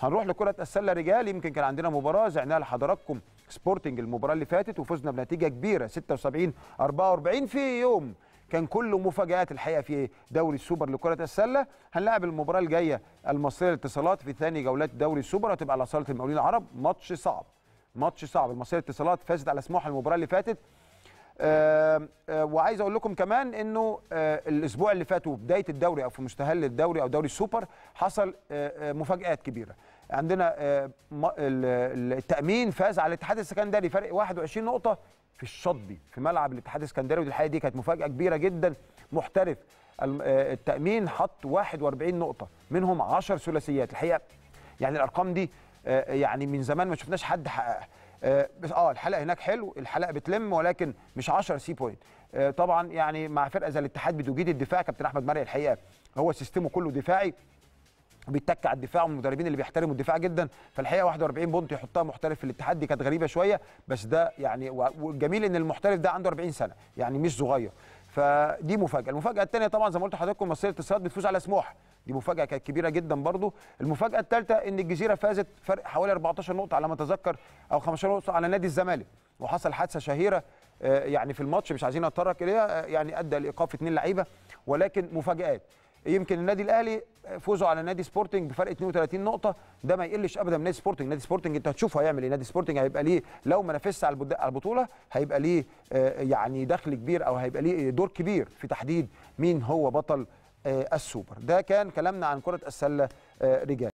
هنروح لكره السله رجال يمكن كان عندنا مباراه زعناها لحضراتكم سبورتنج المباراه اللي فاتت وفزنا بنتيجه كبيره 76 44 في يوم كان كله مفاجآت الحقيقه في دوري السوبر لكره السله هنلاعب المباراه الجايه المصريه للاتصالات في ثاني جولات دوري السوبر هتبقى على صاله المقاولين العرب ماتش صعب ماتش صعب المصريه للاتصالات فازت على سموحه المباراه اللي فاتت وعايز اقول لكم كمان انه آه، الاسبوع اللي فات وبدايه الدوري او في مستهل الدوري او دوري السوبر حصل آه، آه، مفاجات كبيره عندنا التامين فاز على الاتحاد السكندري فرق 21 نقطه في الشطبي في ملعب الاتحاد السكندري ودي الحقيقه دي كانت مفاجاه كبيره جدا محترف التامين حط 41 نقطه منهم 10 ثلاثيات الحقيقه يعني الارقام دي يعني من زمان ما شفناش حد حققها آه، بس اه الحلقه هناك حلو الحلقه بتلم ولكن مش 10 سي بوينت آه، طبعا يعني مع فرقه زي الاتحاد بتجيد الدفاع كابتن احمد مرعي الحقيقه هو سيستمه كله دفاعي بيتك على الدفاع والمدربين اللي بيحترموا الدفاع جدا فالحقيقه 41 بونت يحطها محترف في الاتحاد دي كانت غريبه شويه بس ده يعني والجميل ان المحترف ده عنده 40 سنه يعني مش صغير فدي مفاجاه المفاجاه الثانيه طبعا زي ما قلت لحضراتكم مصريه الاتصالات بتفوز على سموحه دي مفاجاه كانت كبيره جدا برضو المفاجاه الثالثه ان الجزيره فازت فرق حوالي 14 نقطه على ما اتذكر او 15 نقطه على نادي الزمالك وحصل حادثه شهيره آه، يعني في الماتش مش عايزين نتطرق اليها آه، يعني ادى لايقاف اثنين لعيبه ولكن مفاجات يمكن النادي الاهلي فوزه على نادي سبورتنج بفرق 32 نقطه ده ما يقلش ابدا من نادي سبورتنج نادي سبورتنج انت هتشوفه هيعمل ايه نادي سبورتنج هيبقى ليه لو ما نافسش على البطوله هيبقى ليه آه، يعني دخل كبير او هيبقى ليه دور كبير في تحديد مين هو بطل آه، السوبر ده كان كلامنا عن كره السله آه، رجال